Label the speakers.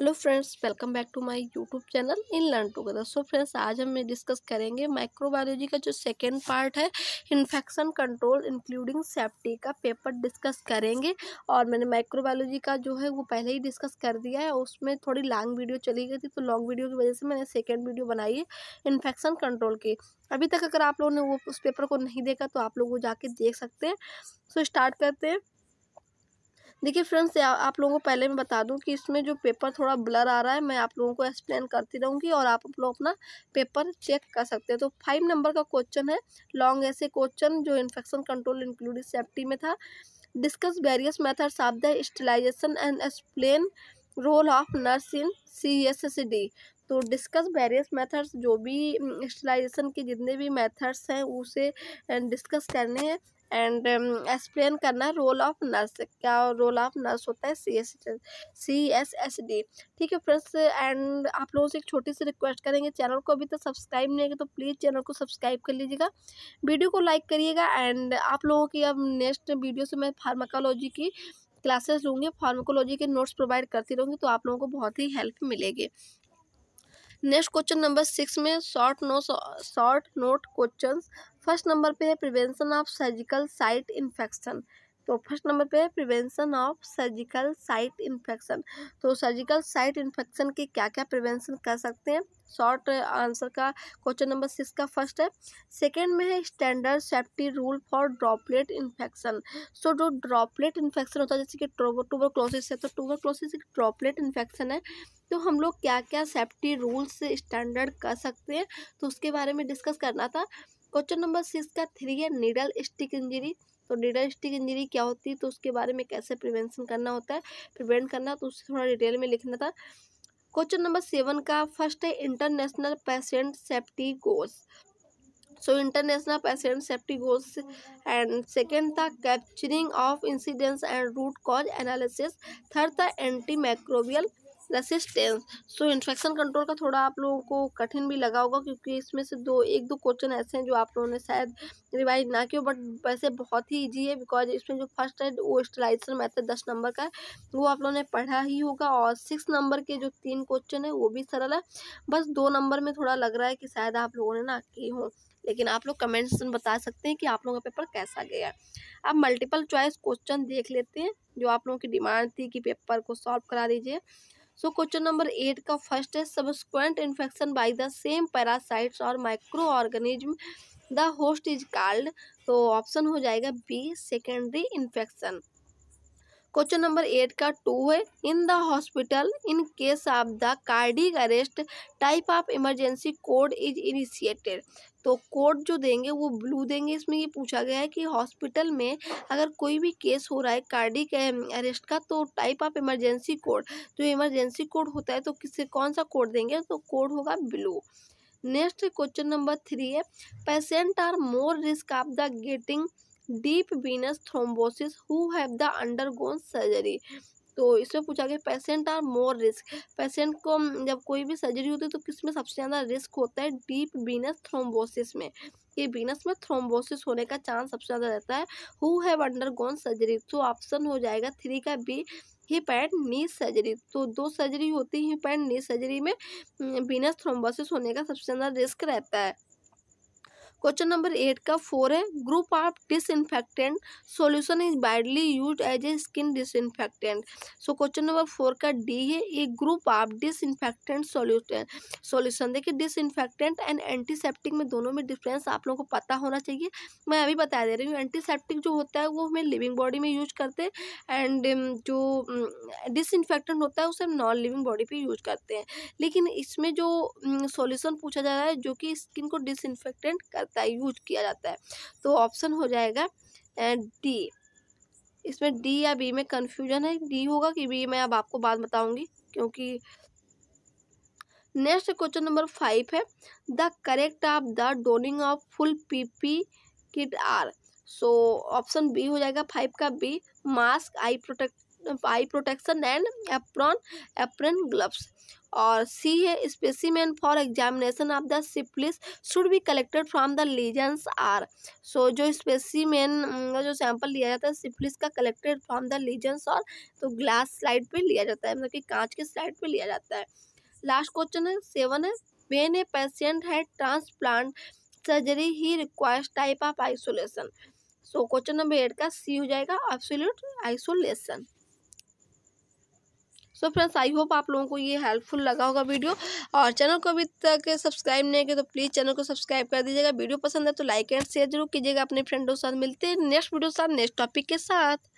Speaker 1: hello friends welcome back to my YouTube channel in learn together so friends आज हम discuss करेंगे microbiology का जो सेकेंड पार्ट है इन्फेक्शन कंट्रोल इंक्लूडिंग सेफ्टी का पेपर डिस्कस करेंगे और मैंने माइक्रोबायोलॉजी का जो है वो पहले ही डिस्कस कर दिया है उसमें थोड़ी लॉन्ग वीडियो चली गई थी तो लॉन्ग वीडियो की वजह से मैंने सेकेंड वीडियो बनाई है इन्फेक्शन कंट्रोल की अभी तक अगर आप लोगों ने वो उस पेपर को नहीं देखा तो आप लोग वो जाके देख सकते हैं सो स्टार्ट करते हैं देखिए फ्रेंड्स आप लोगों को पहले मैं बता दूं कि इसमें जो पेपर थोड़ा ब्लर आ रहा है मैं आप लोगों को एक्सप्लेन करती रहूँगी और आप लोग अपना पेपर चेक कर सकते हैं तो फाइव नंबर का क्वेश्चन है लॉन्ग ऐसे क्वेश्चन जो इन्फेक्शन कंट्रोल इंक्लूड सेफ्टी में था discuss various methods of the sterilization and explain role of nurse in C S S D तो डिस्कस वेरियस मेथड्स जो भी स्टिलाइजेशन mm, के जितने भी मेथड्स हैं उसे डिस्कस करने हैं एंड एक्सप्लेन करना रोल ऑफ नर्स क्या रोल ऑफ नर्स होता है C S C S S D ठीक है फ्रेंड्स एंड आप लोगों से एक छोटी सी रिक्वेस्ट करेंगे चैनल को अभी तक सब्सक्राइब नहीं है तो प्लीज़ चैनल को सब्सक्राइब कर लीजिएगा वीडियो को लाइक करिएगा एंड आप लोगों की अब नेक्स्ट वीडियो से मैं फार्माकोलॉजी की क्लासेस लूँगी फार्माकोलॉजी के नोट्स प्रोवाइड करती रहूँगी तो आप लोगों को बहुत ही हेल्प मिलेगी नेक्स्ट क्वेश्चन नंबर सिक्स में short no short note questions first number पे है prevention of surgical site infection तो फर्स्ट नंबर पे है prevention of surgical site infection तो सर्जिकल साइट इन्फेक्शन के क्या क्या प्रिवेंशन कर सकते हैं शॉर्ट आंसर का क्वेश्चन नंबर सिक्स का फर्स्ट है सेकेंड में है standard safety rule for droplet infection so जो ड्रॉपलेट इन्फेक्शन होता है जैसे कि क्लोसिस है तो क्लोसिस एक ड्रॉपलेट इन्फेक्शन है तो हम लोग क्या क्या सेफ्टी रूल्स स्टैंडर्ड कर सकते हैं तो उसके बारे में डिस्कस करना था क्वेश्चन नंबर सिक्स का थ्री है नीडल स्टिक इंजरी तो नीडल स्टिक इंजरी क्या होती है तो उसके बारे में कैसे प्रिवेंशन करना होता है प्रिवेंट करना तो उससे थोड़ा डिटेल में लिखना था क्वेश्चन नंबर सेवन का फर्स्ट है international patient safety goals so international patient safety goals and second था capturing of incidents and root cause analysis third था anti microbial resistance so infection control का थोड़ा आप लोगों को कठिन भी लगा होगा क्योंकि इसमें से दो एक दो क्वेश्चन ऐसे हैं जो आप लोगों ने शायद रिवाइज ना किया बट वैसे बहुत ही ईजी है बिकॉज इसमें जो फर्स्ट है वो स्टेलाइजेशन मैथड दस नंबर का है वो आप लोगों ने पढ़ा ही होगा और सिक्स नंबर के जो तीन क्वेश्चन है वो भी सरल है बस दो नंबर में थोड़ा लग रहा है कि शायद आप लोगों ने ना की हो लेकिन आप लोग कमेंट्स में बता सकते हैं कि आप लोगों का पेपर कैसा गया अब मल्टीपल चॉइस क्वेश्चन देख लेते हैं जो आप लोगों की डिमांड थी कि पेपर को सॉल्व करा दीजिए सो क्वेश्चन नंबर एट का फर्स्ट है subsequent infection by the same parasites और microorganism the host is called तो ऑप्शन हो जाएगा B secondary infection question number eight का टू है in the hospital in case of the cardiac arrest type of emergency code is initiated तो code जो देंगे वो ब्लू देंगे इसमें ये पूछा गया है कि हॉस्पिटल में अगर कोई भी केस हो रहा है कार्डिक अरेस्ट का तो टाइप ऑफ इमरजेंसी कोड जो इमरजेंसी कोड होता है तो किससे कौन सा कोड देंगे तो कोड होगा blue next question number three है patient are more risk of the getting deep venous thrombosis who have the undergone surgery तो इसमें पूछा गया patient are more risk patient को जब कोई भी सर्जरी होती है तो किस में सबसे ज़्यादा रिस्क होता है डीप वीनस थ्रोम्बोसिस में ये वीनस में थ्रोम्बोसिस होने का चांस सबसे ज़्यादा रहता है हु हैव अंडरगोन सर्जरी तो ऑप्शन हो जाएगा थ्री का B hip and knee surgery तो दो सर्जरी होती है हिप नी सर्जरी में वीनस थ्रोम्बोसिस होने का सबसे ज़्यादा रिस्क रहता है क्वेश्चन नंबर एट का फोर है group of disinfectant solution is widely use as a skin disinfectant so question number four का डी है a group of disinfectant solution solution देखिए डिसइनफेक्टेंट एंड एंटीसेप्टिक में दोनों में डिफरेंस आप लोगों को पता होना चाहिए मैं अभी बता दे रही हूँ एंटीसेप्टिक जो होता है वो हमें लिविंग बॉडी में यूज करते हैं एंड um, जो डिसइनफेक्टेंट um, होता है उसे हम नॉन लिविंग बॉडी पर यूज करते हैं लेकिन इसमें जो सोल्यूशन um, पूछा जा रहा है जो कि स्किन को डिसइनफेक्टेंट कर जाता है यूज किया जाता है तो ऑप्शन हो जाएगा डी इसमें डी या बी में कन्फ्यूजन है डी होगा कि बी मैं अब आपको बाद बताऊंगी क्योंकि नेक्स्ट क्वेश्चन नंबर फाइव है the correct of the donning of full PP kit are so option B हो जाएगा फाइव का B mask eye protect eye protection and apron apron gloves और सी है specimen for examination of the syphilis should be collected from the lesions are so जो specimen का जो sample लिया जाता है सिप्लिस का कलेक्टेड फ्रॉम द लीजेंस और तो ग्लास स्लाइड पे लिया जाता है मतलब कि कांच के स्लाइड पे लिया जाता है लास्ट क्वेश्चन है सेवन है वेन ए पेशेंट है transplant surgery he requires type of isolation so question number eight का सी हो जाएगा absolute isolation so friends I hope आप लोगों को ये हेल्पफुल लगा होगा वीडियो और चैनल को अभी तक सब्सक्राइब नहीं किया तो प्लीज़ चैनल को सब्सक्राइब कर दीजिएगा वीडियो पसंद है तो लाइक एंड शेयर जरूर कीजिएगा अपने फ्रेंडों के साथ मिलते हैं नेक्स्ट वीडियो के साथ नेक्स्ट टॉपिक के साथ